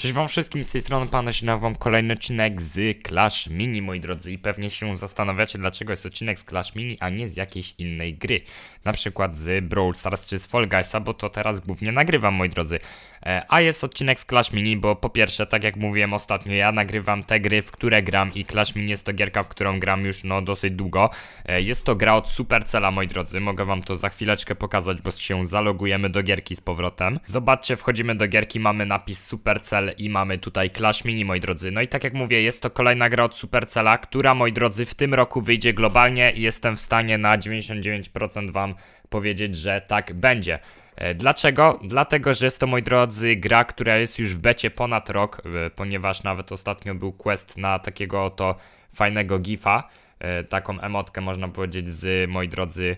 Cześć wam wszystkim, z tej strony Pana się wam kolejny odcinek z Clash Mini, moi drodzy. I pewnie się zastanawiacie, dlaczego jest odcinek z Clash Mini, a nie z jakiejś innej gry. Na przykład z Brawl Stars czy z Fall Guysa, bo to teraz głównie nagrywam, moi drodzy. E, a jest odcinek z Clash Mini, bo po pierwsze, tak jak mówiłem ostatnio, ja nagrywam te gry, w które gram i Clash Mini jest to gierka, w którą gram już no dosyć długo. E, jest to gra od Supercela, moi drodzy. Mogę wam to za chwileczkę pokazać, bo się zalogujemy do gierki z powrotem. Zobaczcie, wchodzimy do gierki, mamy napis Supercell i mamy tutaj Clash Mini, moi drodzy. No i tak jak mówię, jest to kolejna gra od Supercella, która, moi drodzy, w tym roku wyjdzie globalnie i jestem w stanie na 99% wam powiedzieć, że tak będzie. E, dlaczego? Dlatego, że jest to, moi drodzy, gra, która jest już w becie ponad rok, e, ponieważ nawet ostatnio był quest na takiego oto fajnego gifa, e, taką emotkę można powiedzieć z, moi drodzy,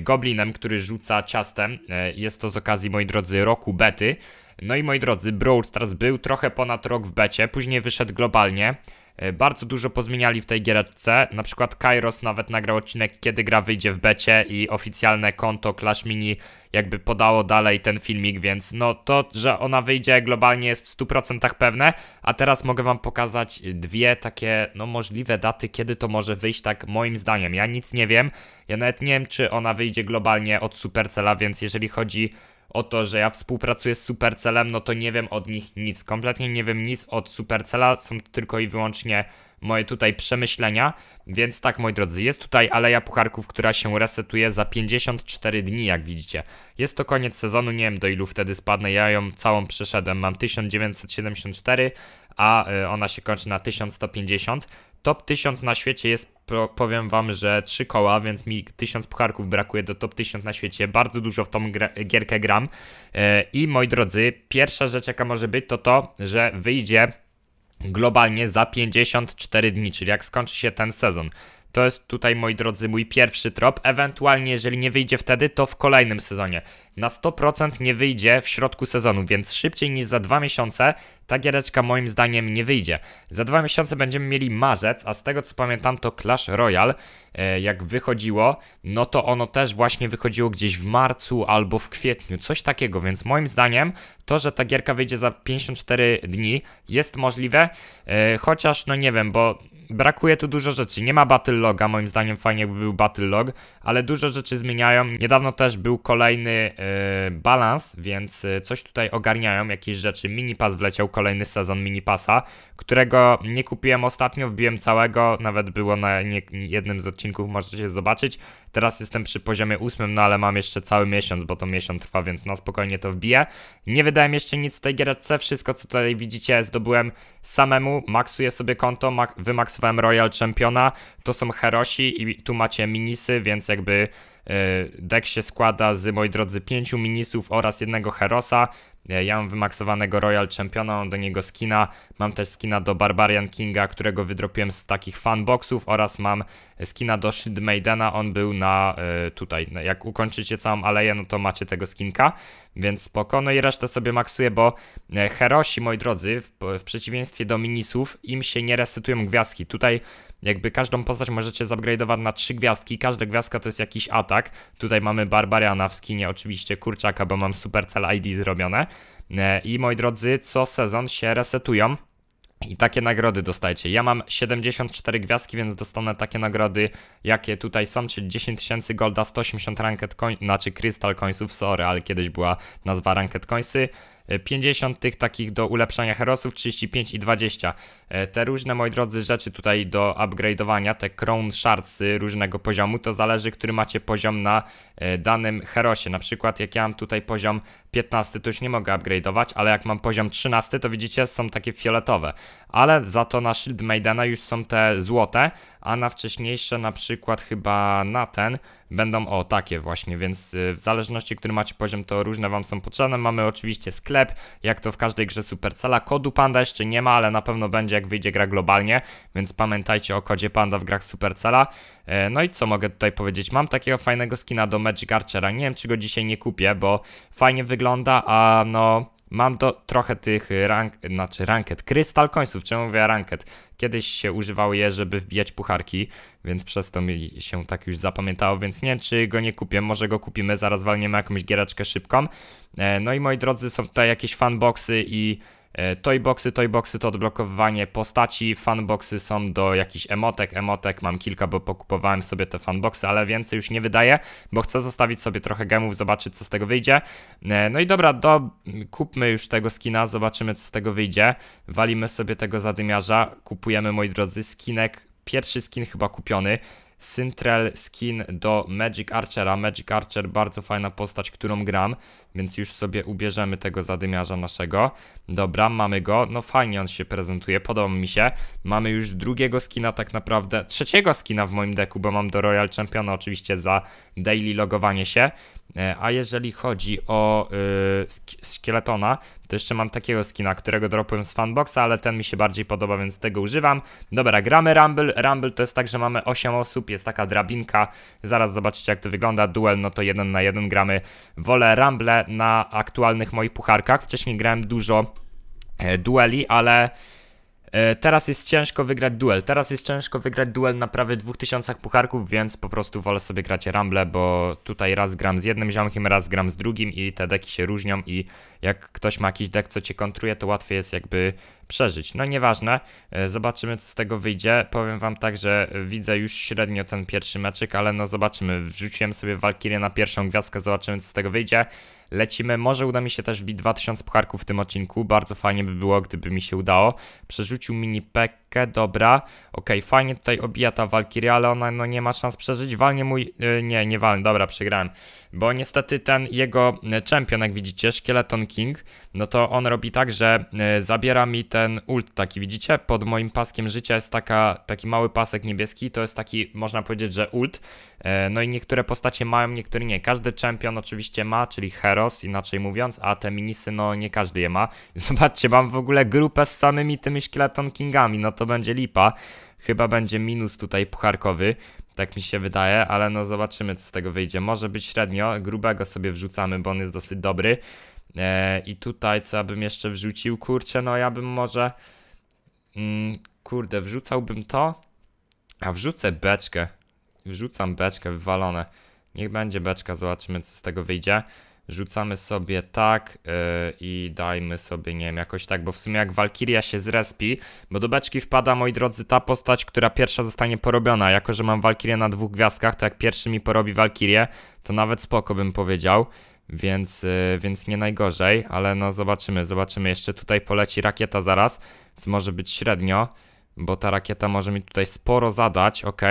goblinem, który rzuca ciastem. Jest to z okazji, moi drodzy, roku bety. No i moi drodzy, Brawl Stars był trochę ponad rok w becie, później wyszedł globalnie. E, bardzo dużo pozmieniali w tej giereczce, na przykład Kairos nawet nagrał odcinek kiedy gra wyjdzie w becie i oficjalne konto Clash Mini jakby podało dalej ten filmik, więc no to, że ona wyjdzie globalnie jest w 100% pewne, a teraz mogę wam pokazać dwie takie no możliwe daty, kiedy to może wyjść tak moim zdaniem. Ja nic nie wiem, ja nawet nie wiem czy ona wyjdzie globalnie od Supercella, więc jeżeli chodzi o to, że ja współpracuję z Supercelem, no to nie wiem od nich nic. Kompletnie nie wiem nic od Supercela, są tylko i wyłącznie moje tutaj przemyślenia. Więc tak, moi drodzy, jest tutaj Aleja Pucharków, która się resetuje za 54 dni, jak widzicie. Jest to koniec sezonu, nie wiem do ilu wtedy spadnę, ja ją całą przeszedłem, mam 1974, a y, ona się kończy na 1150. Top 1000 na świecie jest, powiem wam, że 3 koła, więc mi 1000 pucharków brakuje do top 1000 na świecie. Bardzo dużo w tą gierkę gram. Y, I moi drodzy, pierwsza rzecz jaka może być to to, że wyjdzie globalnie za 54 dni, czyli jak skończy się ten sezon. To jest tutaj, moi drodzy, mój pierwszy trop. Ewentualnie, jeżeli nie wyjdzie wtedy, to w kolejnym sezonie. Na 100% nie wyjdzie w środku sezonu, więc szybciej niż za dwa miesiące ta giereczka moim zdaniem nie wyjdzie. Za dwa miesiące będziemy mieli marzec, a z tego co pamiętam to Clash Royale, e, jak wychodziło, no to ono też właśnie wychodziło gdzieś w marcu albo w kwietniu, coś takiego, więc moim zdaniem to, że ta gierka wyjdzie za 54 dni jest możliwe, e, chociaż no nie wiem, bo Brakuje tu dużo rzeczy. Nie ma battle loga, moim zdaniem fajnie by był battle log, ale dużo rzeczy zmieniają. Niedawno też był kolejny yy, balans, więc e, coś tutaj ogarniają, jakieś rzeczy. Minipass wleciał kolejny sezon minipasa, którego nie kupiłem ostatnio, wbiłem całego, nawet było na nie, jednym z odcinków, możecie zobaczyć. Teraz jestem przy poziomie ósmym, no ale mam jeszcze cały miesiąc, bo to miesiąc trwa, więc na spokojnie to wbiję. Nie wydałem jeszcze nic w tej gierce, wszystko co tutaj widzicie zdobyłem samemu, maksuję sobie konto, mak wymaksuję Maxwell Royal Championa, to są Herosi i tu macie minisy, więc jakby E, deck się składa z, moi drodzy, pięciu minisów oraz jednego Herosa. E, ja mam wymaksowanego Royal Championa, mam do niego skina. Mam też skina do Barbarian Kinga, którego wydropiłem z takich fanboxów oraz mam skina do Shield Maidena. On był na e, tutaj, no, jak ukończycie całą aleję, no to macie tego skinka, więc spoko. No i resztę sobie maksuję, bo Herosi, moi drodzy, w, w przeciwieństwie do minisów, im się nie resetują gwiazdki. Tutaj jakby każdą postać możecie zupgrade'ować na trzy gwiazdki, każda gwiazdka to jest jakiś atak. Tutaj mamy Barbariana w skinie, oczywiście kurczaka, bo mam Supercell ID zrobione. E, I moi drodzy, co sezon się resetują. I takie nagrody dostajecie. Ja mam 74 gwiazdki, więc dostanę takie nagrody, jakie tutaj są, czyli 10 tysięcy golda, 180 ranket coin, znaczy krystal coinsów, sorry, ale kiedyś była nazwa ranket coinsy. 50 e, tych takich do ulepszania herosów, 35 i 20. E, te różne, moi drodzy, rzeczy tutaj do upgrade'owania, te crown shardsy różnego poziomu, to zależy, który macie poziom na e, danym herosie. Na przykład jak ja mam tutaj poziom 15 to już nie mogę upgrade'ować, ale jak mam poziom 13 to widzicie są takie fioletowe, ale za to na Shield Maidena już są te złote, a na wcześniejsze na przykład chyba na ten będą o takie właśnie, więc y, w zależności który macie poziom to różne wam są potrzebne, mamy oczywiście sklep, jak to w każdej grze Supercella, kodu Panda jeszcze nie ma, ale na pewno będzie jak wyjdzie gra globalnie, więc pamiętajcie o kodzie Panda w grach Supercella, E, no i co mogę tutaj powiedzieć? Mam takiego fajnego skina do Magic Archera. Nie wiem, czy go dzisiaj nie kupię, bo fajnie wygląda, a no mam do, trochę tych rank, znaczy ranket, krystal końców, czemu mówię ranket? Kiedyś się używało je, żeby wbijać pucharki, więc przez to mi się tak już zapamiętało, więc nie wiem, czy go nie kupię, może go kupimy, zaraz walniemy jakąś giereczkę szybką. E, no i moi drodzy, są tutaj jakieś fanboxy i E, toyboxy, toyboxy to odblokowywanie postaci, fanboxy są do jakichś emotek, emotek mam kilka, bo pokupowałem sobie te fanboxy, ale więcej już nie wydaję, bo chcę zostawić sobie trochę gemów, zobaczyć co z tego wyjdzie. E, no i dobra, do, kupmy już tego skina, zobaczymy co z tego wyjdzie. Walimy sobie tego zadymiarza, kupujemy moi drodzy skinek, pierwszy skin chyba kupiony. Syntrel skin do Magic Archera. Magic Archer bardzo fajna postać, którą gram więc już sobie ubierzemy tego zadymiarza naszego. Dobra, mamy go, no fajnie on się prezentuje, podoba mi się. Mamy już drugiego skina tak naprawdę, trzeciego skina w moim deku, bo mam do Royal Championa oczywiście za daily logowanie się. E, a jeżeli chodzi o yy, szkieletona, to jeszcze mam takiego skina, którego dropłem z fanboxa, ale ten mi się bardziej podoba, więc tego używam. Dobra, gramy Rumble. Rumble to jest tak, że mamy 8 osób, jest taka drabinka. Zaraz zobaczycie jak to wygląda. Duel no to 1 na 1 gramy. Wolę Rumble, na aktualnych moich pucharkach. Wcześniej grałem dużo e, dueli, ale e, teraz jest ciężko wygrać duel. Teraz jest ciężko wygrać duel na prawie 2000 pucharków, więc po prostu wolę sobie grać ramble, bo tutaj raz gram z jednym ziomkiem, raz gram z drugim i te deki się różnią i jak ktoś ma jakiś deck, co cię kontruje, to łatwiej jest jakby przeżyć. No nieważne, e, zobaczymy co z tego wyjdzie. Powiem wam tak, że widzę już średnio ten pierwszy meczyk, ale no zobaczymy. Wrzuciłem sobie Valkyrie na pierwszą gwiazdkę, zobaczymy co z tego wyjdzie. Lecimy, może uda mi się też wbić 2000 pucharków w tym odcinku, bardzo fajnie by było, gdyby mi się udało. Przerzucił mini pekkę, dobra, ok, fajnie tutaj obija ta Valkyria, ale ona no nie ma szans przeżyć, walnie mój, e, nie, nie walnie, dobra, przegrałem. Bo niestety ten jego e, champion, jak widzicie, szkieleton no to on robi tak, że e, zabiera mi ten ult taki, widzicie? Pod moim paskiem życia jest taka, taki mały pasek niebieski, to jest taki, można powiedzieć, że ult. E, no i niektóre postacie mają, niektóre nie. Każdy champion oczywiście ma, czyli Heros, inaczej mówiąc, a te minisy, no nie każdy je ma. Zobaczcie, mam w ogóle grupę z samymi tymi Skeleton Kingami, no to będzie lipa. Chyba będzie minus tutaj pucharkowy. Tak mi się wydaje, ale no zobaczymy co z tego wyjdzie. Może być średnio, grubego sobie wrzucamy, bo on jest dosyć dobry. E, I tutaj co ja bym jeszcze wrzucił, kurczę, no ja bym może, mm, kurde, wrzucałbym to, a wrzucę beczkę, wrzucam beczkę wywalone, niech będzie beczka, zobaczymy co z tego wyjdzie. Rzucamy sobie tak yy, i dajmy sobie, nie wiem, jakoś tak, bo w sumie jak Walkiria się zrespi, bo do beczki wpada, moi drodzy, ta postać, która pierwsza zostanie porobiona. Jako, że mam Walkirię na dwóch gwiazdkach, to jak pierwszy mi porobi Walkirię, to nawet spoko bym powiedział więc, y, więc nie najgorzej, ale no zobaczymy, zobaczymy. Jeszcze tutaj poleci rakieta zaraz, więc może być średnio, bo ta rakieta może mi tutaj sporo zadać, ok.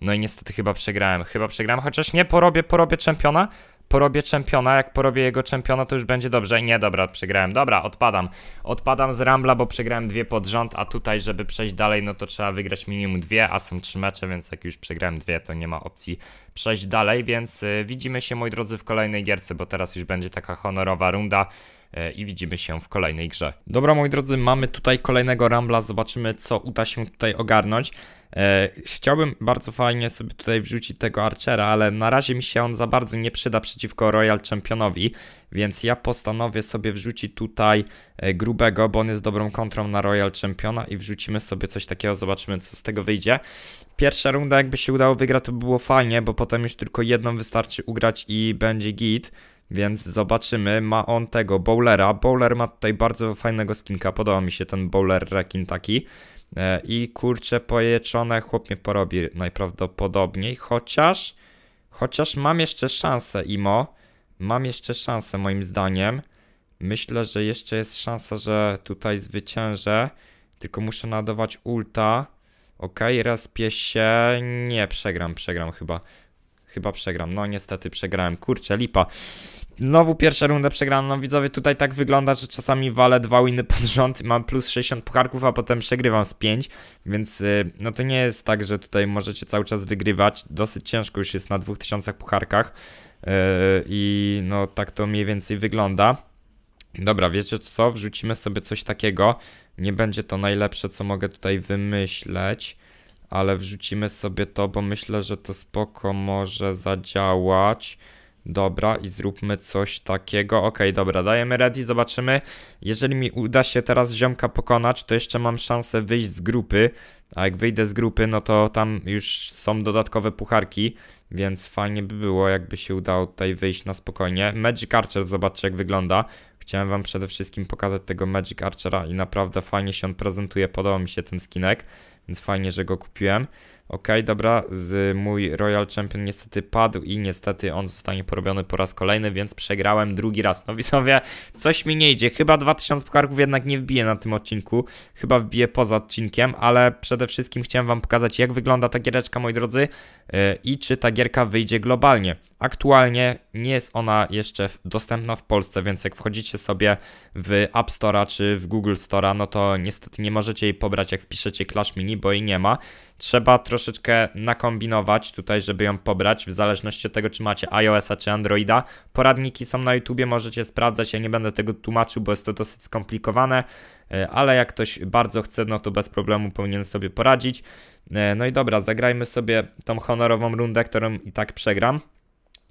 No i niestety chyba przegrałem, chyba przegrałem, chociaż nie, porobię, porobię czempiona, porobię czempiona, jak porobię jego czempiona, to już będzie dobrze. Nie, dobra, przegrałem. Dobra, odpadam. Odpadam z Rambla, bo przegrałem dwie pod rząd, a tutaj, żeby przejść dalej, no to trzeba wygrać minimum dwie, a są trzy mecze, więc jak już przegrałem dwie, to nie ma opcji przejść dalej, więc y, widzimy się, moi drodzy, w kolejnej gierce, bo teraz już będzie taka honorowa runda. E, i widzimy się w kolejnej grze. Dobra, moi drodzy, mamy tutaj kolejnego Rambla, zobaczymy co uda się tutaj ogarnąć. E, chciałbym bardzo fajnie sobie tutaj wrzucić tego Archera, ale na razie mi się on za bardzo nie przyda przeciwko Royal Championowi, więc ja postanowię sobie wrzucić tutaj e, grubego, bo on jest dobrą kontrą na Royal Championa i wrzucimy sobie coś takiego, zobaczymy co z tego wyjdzie. Pierwsza runda jakby się udało wygrać to by było fajnie, bo potem już tylko jedną wystarczy ugrać i będzie git. Więc zobaczymy, ma on tego bowlera. Bowler ma tutaj bardzo fajnego skinka, podoba mi się ten bowler rekin taki. E, I kurczę, pojeczone chłop mnie porobi najprawdopodobniej, chociaż chociaż mam jeszcze szansę Imo, mam jeszcze szansę moim zdaniem. Myślę, że jeszcze jest szansa, że tutaj zwyciężę, tylko muszę nadawać ulta. Okej, okay, raz się, nie przegram, przegram chyba. Chyba przegram, no niestety przegrałem, kurczę lipa. Znowu pierwsza runda przegrana, no widzowie tutaj tak wygląda, że czasami walę dwa winy pod rząd i mam plus 60 pucharków, a potem przegrywam z 5, więc y, no to nie jest tak, że tutaj możecie cały czas wygrywać, dosyć ciężko już jest na 2000 pucharkach y, i no tak to mniej więcej wygląda. Dobra, wiecie co, wrzucimy sobie coś takiego, nie będzie to najlepsze co mogę tutaj wymyśleć, ale wrzucimy sobie to, bo myślę, że to spoko może zadziałać. Dobra, i zróbmy coś takiego. Ok, dobra, dajemy ready, zobaczymy. Jeżeli mi uda się teraz ziomka pokonać, to jeszcze mam szansę wyjść z grupy. A jak wyjdę z grupy, no to tam już są dodatkowe pucharki, więc fajnie by było, jakby się udało tutaj wyjść na spokojnie. Magic Archer, zobaczcie jak wygląda. Chciałem wam przede wszystkim pokazać tego Magic Archera i naprawdę fajnie się on prezentuje, podoba mi się ten skinek, więc fajnie, że go kupiłem. Ok, dobra, z mój Royal Champion niestety padł i niestety on zostanie porobiony po raz kolejny, więc przegrałem drugi raz. No widzowie, coś mi nie idzie. Chyba 2000 pokarków jednak nie wbiję na tym odcinku. Chyba wbiję poza odcinkiem, ale przede wszystkim chciałem wam pokazać jak wygląda ta giereczka, moi drodzy, yy, i czy ta gierka wyjdzie globalnie. Aktualnie nie jest ona jeszcze dostępna w Polsce, więc jak wchodzicie sobie w App Store, czy w Google Store, no to niestety nie możecie jej pobrać jak wpiszecie Clash Mini, bo jej nie ma trzeba troszeczkę nakombinować tutaj, żeby ją pobrać, w zależności od tego, czy macie iOS-a czy Androida. Poradniki są na YouTubie, możecie sprawdzać, ja nie będę tego tłumaczył, bo jest to dosyć skomplikowane, e, ale jak ktoś bardzo chce, no to bez problemu powinien sobie poradzić. E, no i dobra, zagrajmy sobie tą honorową rundę, którą i tak przegram.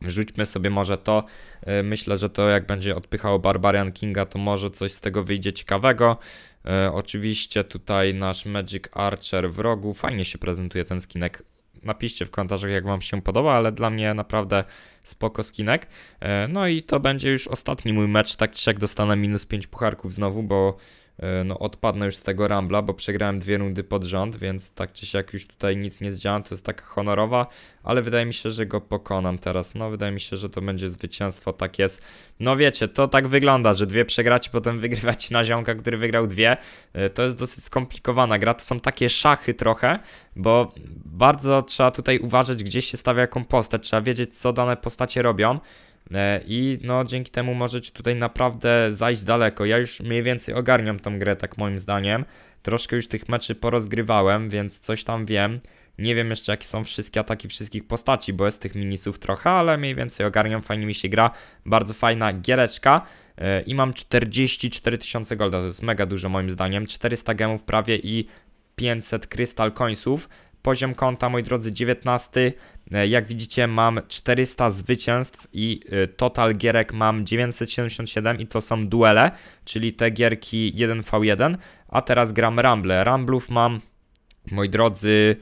Rzućmy sobie może to. E, myślę, że to jak będzie odpychało Barbarian Kinga, to może coś z tego wyjdzie ciekawego. E, oczywiście tutaj nasz Magic Archer wrogu. Fajnie się prezentuje ten skinek. Napiszcie w komentarzach, jak Wam się podoba, ale dla mnie naprawdę spoko skinek. E, no i to będzie już ostatni mój mecz, tak czy jak dostanę minus 5 pucharków znowu, bo E, no odpadnę już z tego Rambla, bo przegrałem dwie rundy pod rząd, więc tak czy siak już tutaj nic nie zdziałam, to jest taka honorowa, ale wydaje mi się, że go pokonam teraz, no wydaje mi się, że to będzie zwycięstwo, tak jest. No wiecie, to tak wygląda, że dwie przegrać, potem wygrywać na ziomka, który wygrał dwie, e, to jest dosyć skomplikowana gra, to są takie szachy trochę, bo bardzo trzeba tutaj uważać, gdzie się stawia jaką postać, trzeba wiedzieć, co dane postacie robią, E, I no dzięki temu możecie tutaj naprawdę zajść daleko. Ja już mniej więcej ogarniam tą grę, tak moim zdaniem. Troszkę już tych meczy porozgrywałem, więc coś tam wiem. Nie wiem jeszcze jakie są wszystkie ataki wszystkich postaci, bo jest tych minisów trochę, ale mniej więcej ogarniam, fajnie mi się gra. Bardzo fajna giereczka e, i mam 44 tysiące golda, to jest mega dużo moim zdaniem, 400 gemów prawie i 500 krystal końców. Poziom konta, moi drodzy, 19. E, jak widzicie, mam 400 zwycięstw i e, total gierek mam 977 i to są duele, czyli te gierki 1v1. A teraz gram Rumble. Rumblów mam, moi drodzy,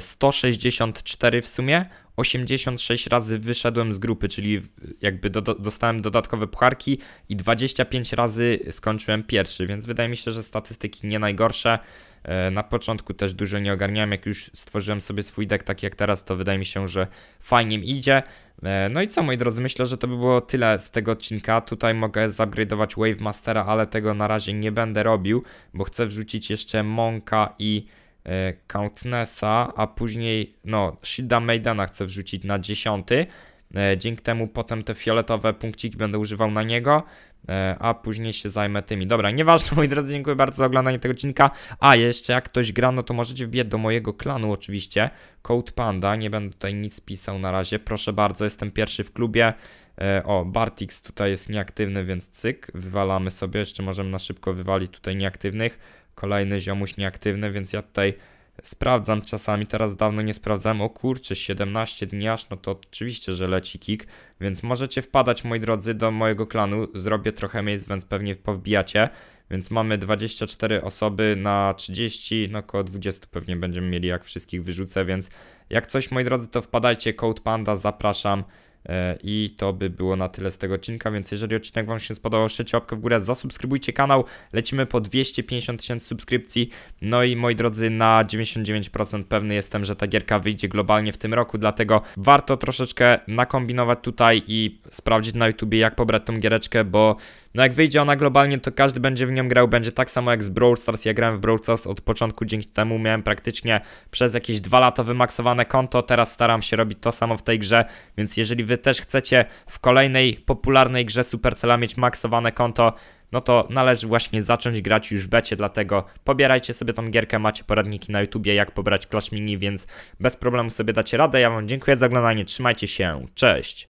164 e, w sumie. 86 razy wyszedłem z grupy, czyli jakby do, dostałem dodatkowe pucharki i 25 razy skończyłem pierwszy, więc wydaje mi się, że statystyki nie najgorsze. E, na początku też dużo nie ogarniałem, jak już stworzyłem sobie swój deck tak jak teraz, to wydaje mi się, że fajnie mi idzie. E, no i co moi drodzy, myślę, że to by było tyle z tego odcinka. Tutaj mogę zupgrade'ować Wave Mastera, ale tego na razie nie będę robił, bo chcę wrzucić jeszcze Monka i e, Countnessa, a później no Shida Maidana chcę wrzucić na dziesiąty. E, dzięki temu potem te fioletowe punkciki będę używał na niego, e, a później się zajmę tymi. Dobra, nieważne moi drodzy, dziękuję bardzo za oglądanie tego odcinka. A, jeszcze jak ktoś gra, no to możecie wbiec do mojego klanu oczywiście. Code Panda, nie będę tutaj nic pisał na razie. Proszę bardzo, jestem pierwszy w klubie. E, o, Bartix tutaj jest nieaktywny, więc cyk, wywalamy sobie. Jeszcze możemy na szybko wywalić tutaj nieaktywnych. Kolejny ziomuś nieaktywny, więc ja tutaj Sprawdzam czasami, teraz dawno nie sprawdzałem. O kurczę, 17 dni aż, no to oczywiście, że leci kick. Więc możecie wpadać, moi drodzy, do mojego klanu. Zrobię trochę miejsc, więc pewnie powbijacie. Więc mamy 24 osoby na 30, no około 20 pewnie będziemy mieli, jak wszystkich wyrzucę. Więc jak coś, moi drodzy, to wpadajcie. Code Panda, zapraszam. E, I to by było na tyle z tego odcinka, więc jeżeli odcinek Wam się spodobał, szczęście łapkę w górę, zasubskrybujcie kanał, lecimy po 250 tysięcy subskrypcji, no i moi drodzy, na 99% pewny jestem, że ta gierka wyjdzie globalnie w tym roku, dlatego warto troszeczkę nakombinować tutaj i sprawdzić na YouTubie, jak pobrać tą giereczkę, bo no jak wyjdzie ona globalnie, to każdy będzie w nią grał, będzie tak samo jak z Brawl Stars. Ja grałem w Brawl Stars od początku, dzięki temu miałem praktycznie przez jakieś dwa lata wymaksowane konto. Teraz staram się robić to samo w tej grze, więc jeżeli wy też chcecie w kolejnej popularnej grze Supercela mieć maksowane konto, no to należy właśnie zacząć grać już w becie, dlatego pobierajcie sobie tą gierkę, macie poradniki na YouTubie, jak pobrać Clash Mini, więc bez problemu sobie dacie radę. Ja Wam dziękuję za oglądanie, trzymajcie się, cześć!